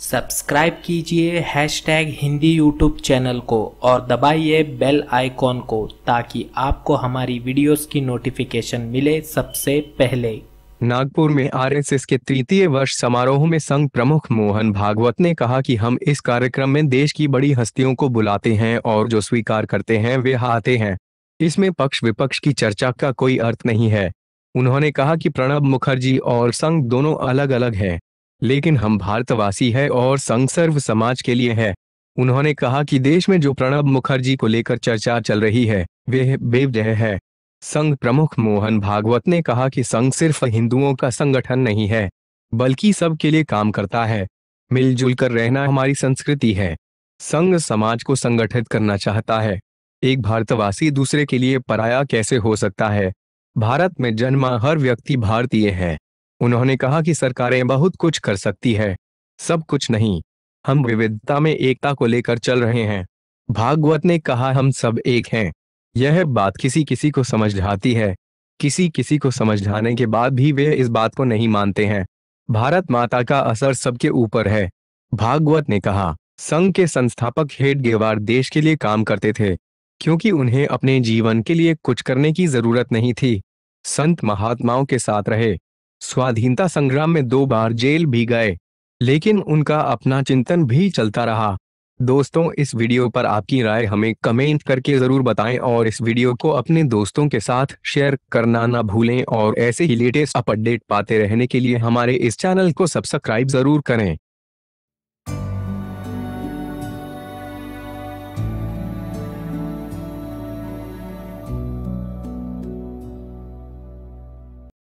subscribe कीजिए hash tag Hindi YouTube channel को और दबाइए बेल आइकॉन को ताकि आपको हमारी वीडियोस की नोटिफिकेशन मिले सबसे पहले नागपुर में आरएसएस के तृतीय वर्ष समारोह में संघ प्रमुख मोहन भागवत ने कहा कि हम इस कार्यक्रम में देश की बड़ी हस्तियों को बुलाते हैं और जो स्वीकार करते हैं वे आते हैं इसमें पक्ष विपक्ष की चर्चा का कोई अर्थ नहीं है उन्होंने कहा कि प्रणब मुखर्जी और संघ दोनों अलग अलग हैं लेकिन हम भारतवासी हैं और संघ सर्व समाज के लिए है उन्होंने कहा कि देश में जो प्रणब मुखर्जी को लेकर चर्चा चल रही है वे बेवजह है संघ प्रमुख मोहन भागवत ने कहा कि संघ सिर्फ हिंदुओं का संगठन नहीं है बल्कि सबके लिए काम करता है मिलजुल कर रहना हमारी संस्कृति है संघ समाज को संगठित करना चाहता है एक भारतवासी दूसरे के लिए पराया कैसे हो सकता है भारत में जन्मा हर व्यक्ति भारतीय है उन्होंने कहा कि सरकारें बहुत कुछ कर सकती है सब कुछ नहीं हम विविधता में एकता को लेकर चल रहे हैं भागवत ने कहा हम सब एक हैं यह बात किसी किसी को समझाती है किसी किसी को समझाने के बाद भी वे इस बात को नहीं मानते हैं भारत माता का असर सबके ऊपर है भागवत ने कहा संघ के संस्थापक हेड गेवार देश के लिए काम करते थे क्योंकि उन्हें अपने जीवन के लिए कुछ करने की जरूरत नहीं थी संत महात्माओं के साथ रहे स्वाधीनता संग्राम में दो बार जेल भी गए लेकिन उनका अपना चिंतन भी चलता रहा दोस्तों इस वीडियो पर आपकी राय हमें कमेंट करके जरूर बताएं और इस वीडियो को अपने दोस्तों के साथ शेयर करना ना भूलें और ऐसे ही लेटेस्ट अपडेट पाते रहने के लिए हमारे इस चैनल को सब्सक्राइब जरूर करें